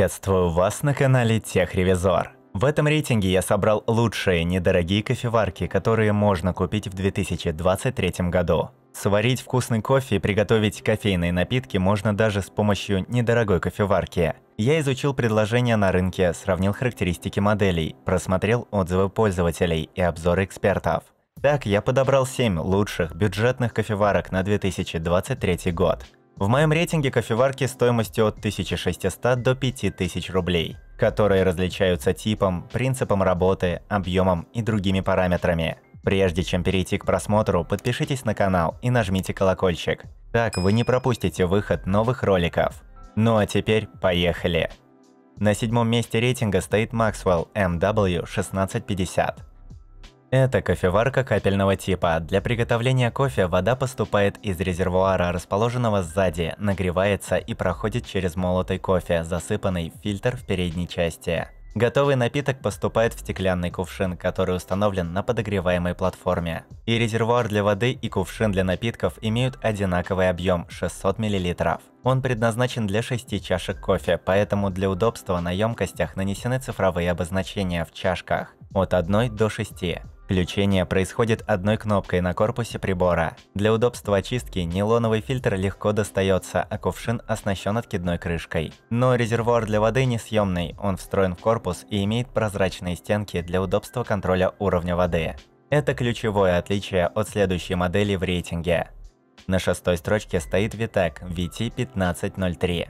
Приветствую вас на канале Техревизор. В этом рейтинге я собрал лучшие недорогие кофеварки, которые можно купить в 2023 году. Сварить вкусный кофе и приготовить кофейные напитки можно даже с помощью недорогой кофеварки. Я изучил предложения на рынке, сравнил характеристики моделей, просмотрел отзывы пользователей и обзоры экспертов. Так, я подобрал 7 лучших бюджетных кофеварок на 2023 год. В моем рейтинге кофеварки стоимостью от 1600 до 5000 рублей, которые различаются типом, принципом работы, объемом и другими параметрами. Прежде чем перейти к просмотру, подпишитесь на канал и нажмите колокольчик. Так вы не пропустите выход новых роликов. Ну а теперь поехали! На седьмом месте рейтинга стоит Maxwell MW1650. Это кофеварка капельного типа. Для приготовления кофе вода поступает из резервуара, расположенного сзади, нагревается и проходит через молотый кофе, засыпанный в фильтр в передней части. Готовый напиток поступает в стеклянный кувшин, который установлен на подогреваемой платформе. И резервуар для воды, и кувшин для напитков имеют одинаковый объем – 600 мл. Он предназначен для 6 чашек кофе, поэтому для удобства на емкостях нанесены цифровые обозначения в чашках – от 1 до 6. Включение происходит одной кнопкой на корпусе прибора. Для удобства очистки нейлоновый фильтр легко достается, а кувшин оснащен откидной крышкой. Но резервуар для воды несъемный, он встроен в корпус и имеет прозрачные стенки для удобства контроля уровня воды. Это ключевое отличие от следующей модели в рейтинге. На шестой строчке стоит Vitac VT1503.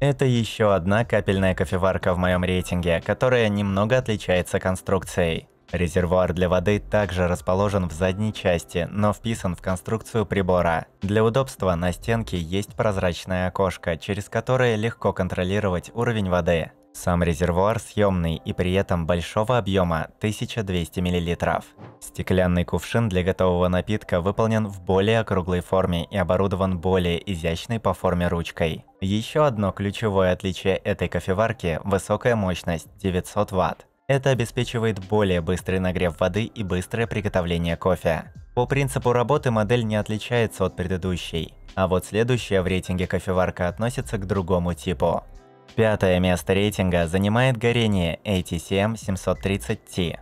Это еще одна капельная кофеварка в моем рейтинге, которая немного отличается конструкцией. Резервуар для воды также расположен в задней части, но вписан в конструкцию прибора. Для удобства на стенке есть прозрачное окошко, через которое легко контролировать уровень воды. Сам резервуар съемный и при этом большого объема 1200 мл. Стеклянный кувшин для готового напитка выполнен в более округлой форме и оборудован более изящной по форме ручкой. Еще одно ключевое отличие этой кофеварки – высокая мощность 900 Вт. Это обеспечивает более быстрый нагрев воды и быстрое приготовление кофе. По принципу работы модель не отличается от предыдущей, а вот следующая в рейтинге кофеварка относится к другому типу. Пятое место рейтинга занимает горение ATCM 730T.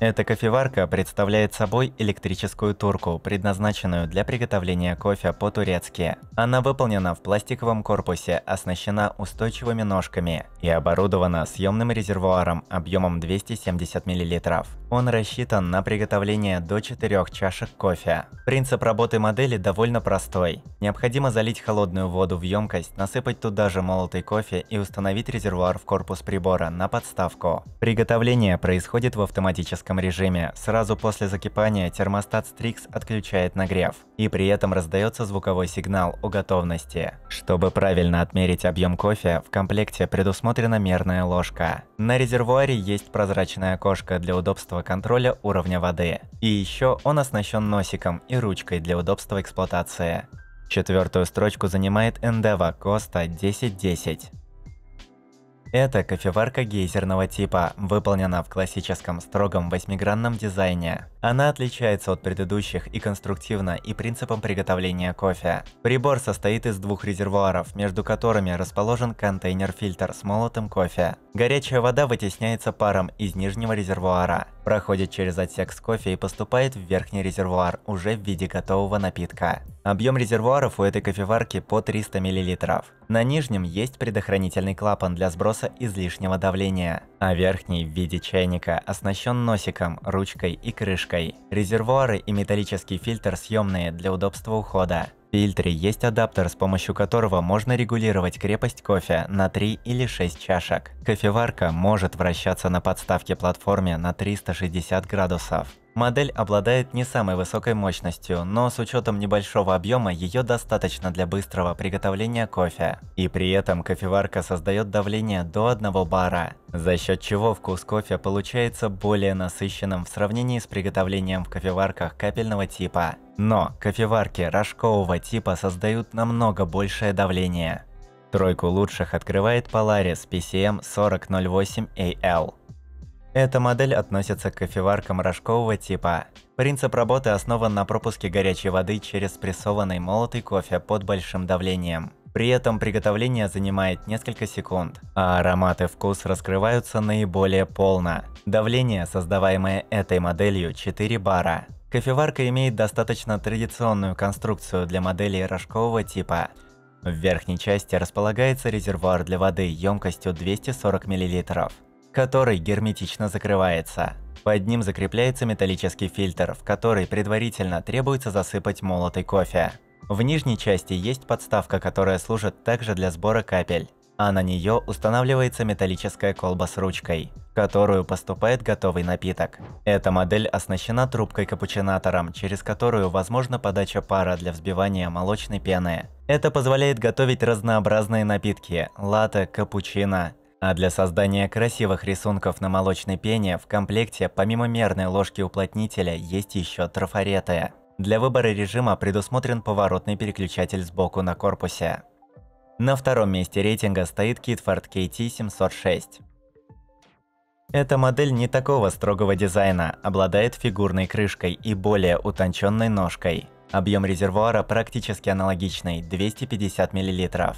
Эта кофеварка представляет собой электрическую турку, предназначенную для приготовления кофе по-турецки. Она выполнена в пластиковом корпусе, оснащена устойчивыми ножками и оборудована съемным резервуаром объемом 270 мл. Он рассчитан на приготовление до 4 чашек кофе. Принцип работы модели довольно простой. Необходимо залить холодную воду в емкость, насыпать туда же молотый кофе и установить резервуар в корпус прибора на подставку. Приготовление происходит в автоматическом низком режиме. Сразу после закипания термостат Strix отключает нагрев, и при этом раздается звуковой сигнал о готовности. Чтобы правильно отмерить объем кофе, в комплекте предусмотрена мерная ложка. На резервуаре есть прозрачное окошко для удобства контроля уровня воды. И еще он оснащен носиком и ручкой для удобства эксплуатации. Четвертую строчку занимает Endeavor Costa 1010. Это кофеварка гейзерного типа, выполнена в классическом строгом восьмигранном дизайне. Она отличается от предыдущих и конструктивно, и принципом приготовления кофе. Прибор состоит из двух резервуаров, между которыми расположен контейнер-фильтр с молотым кофе. Горячая вода вытесняется паром из нижнего резервуара проходит через отсек с кофе и поступает в верхний резервуар уже в виде готового напитка. Объем резервуаров у этой кофеварки по 300 мл. На нижнем есть предохранительный клапан для сброса излишнего давления, а верхний в виде чайника оснащен носиком, ручкой и крышкой. Резервуары и металлический фильтр съемные для удобства ухода фильтре есть адаптер, с помощью которого можно регулировать крепость кофе на 3 или 6 чашек. Кофеварка может вращаться на подставке платформе на 360 градусов. Модель обладает не самой высокой мощностью, но с учетом небольшого объема ее достаточно для быстрого приготовления кофе. И при этом кофеварка создает давление до 1 бара, за счет чего вкус кофе получается более насыщенным в сравнении с приготовлением в кофеварках капельного типа. Но кофеварки рожкового типа создают намного большее давление. Тройку лучших открывает Polaris PCM 4008AL. Эта модель относится к кофеваркам рожкового типа. Принцип работы основан на пропуске горячей воды через прессованный молотый кофе под большим давлением. При этом приготовление занимает несколько секунд, а аромат и вкус раскрываются наиболее полно. Давление, создаваемое этой моделью, 4 бара. Кофеварка имеет достаточно традиционную конструкцию для моделей рожкового типа. В верхней части располагается резервуар для воды емкостью 240 мл который герметично закрывается. Под ним закрепляется металлический фильтр, в который предварительно требуется засыпать молотый кофе. В нижней части есть подставка, которая служит также для сбора капель, а на нее устанавливается металлическая колба с ручкой, в которую поступает готовый напиток. Эта модель оснащена трубкой-капучинатором, через которую возможна подача пара для взбивания молочной пены. Это позволяет готовить разнообразные напитки – латте, капучино, а для создания красивых рисунков на молочной пене в комплекте помимо мерной ложки уплотнителя есть еще трафареты. Для выбора режима предусмотрен поворотный переключатель сбоку на корпусе. На втором месте рейтинга стоит Kitford KT706. Эта модель не такого строгого дизайна, обладает фигурной крышкой и более утонченной ножкой. Объем резервуара практически аналогичный – 250 мл.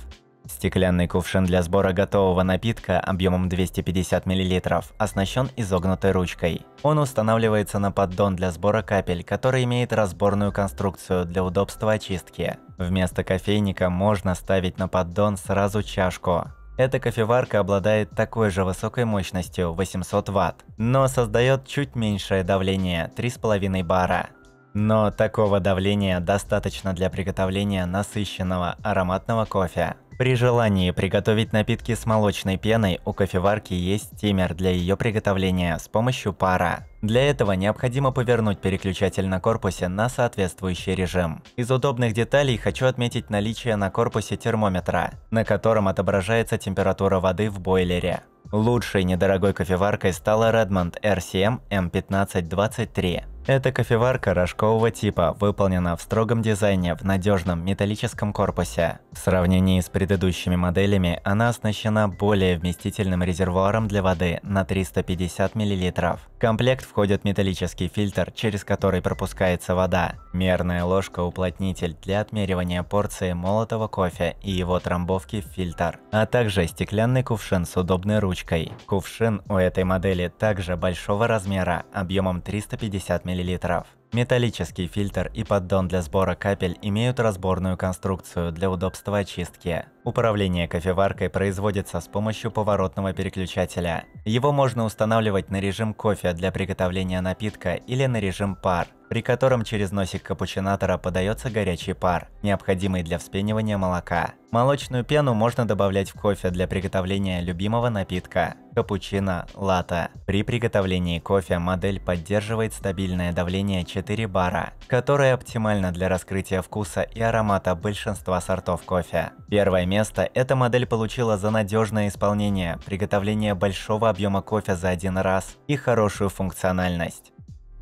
Стеклянный кувшин для сбора готового напитка объемом 250 мл оснащен изогнутой ручкой. Он устанавливается на поддон для сбора капель, который имеет разборную конструкцию для удобства очистки. Вместо кофейника можно ставить на поддон сразу чашку. Эта кофеварка обладает такой же высокой мощностью 800 Вт, но создает чуть меньшее давление 3,5 бара. Но такого давления достаточно для приготовления насыщенного ароматного кофе. При желании приготовить напитки с молочной пеной у кофеварки есть стимер для ее приготовления с помощью пара. Для этого необходимо повернуть переключатель на корпусе на соответствующий режим. Из удобных деталей хочу отметить наличие на корпусе термометра, на котором отображается температура воды в бойлере. Лучшей недорогой кофеваркой стала Redmond RCM M1523. Эта кофеварка рожкового типа выполнена в строгом дизайне в надежном металлическом корпусе. В сравнении с предыдущими моделями она оснащена более вместительным резервуаром для воды на 350 мл. В комплект входит металлический фильтр, через который пропускается вода, мерная ложка-уплотнитель для отмеривания порции молотого кофе и его трамбовки в фильтр, а также стеклянный кувшин с удобной ручкой. Кувшин у этой модели также большого размера, объемом 350 мл миллилитров. Металлический фильтр и поддон для сбора капель имеют разборную конструкцию для удобства очистки. Управление кофеваркой производится с помощью поворотного переключателя. Его можно устанавливать на режим кофе для приготовления напитка или на режим пар, при котором через носик капучинатора подается горячий пар, необходимый для вспенивания молока. Молочную пену можно добавлять в кофе для приготовления любимого напитка – капучино, лата. При приготовлении кофе модель поддерживает стабильное давление 4 4 бара, которая оптимальна для раскрытия вкуса и аромата большинства сортов кофе. Первое место эта модель получила за надежное исполнение, приготовление большого объема кофе за один раз и хорошую функциональность.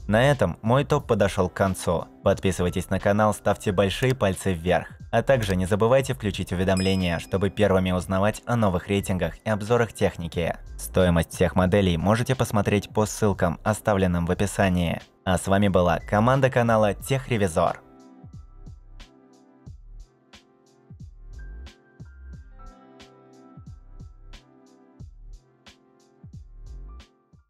На этом мой топ подошел к концу. Подписывайтесь на канал, ставьте большие пальцы вверх. А также не забывайте включить уведомления, чтобы первыми узнавать о новых рейтингах и обзорах техники. Стоимость всех моделей можете посмотреть по ссылкам, оставленным в описании. А с вами была команда канала Техревизор.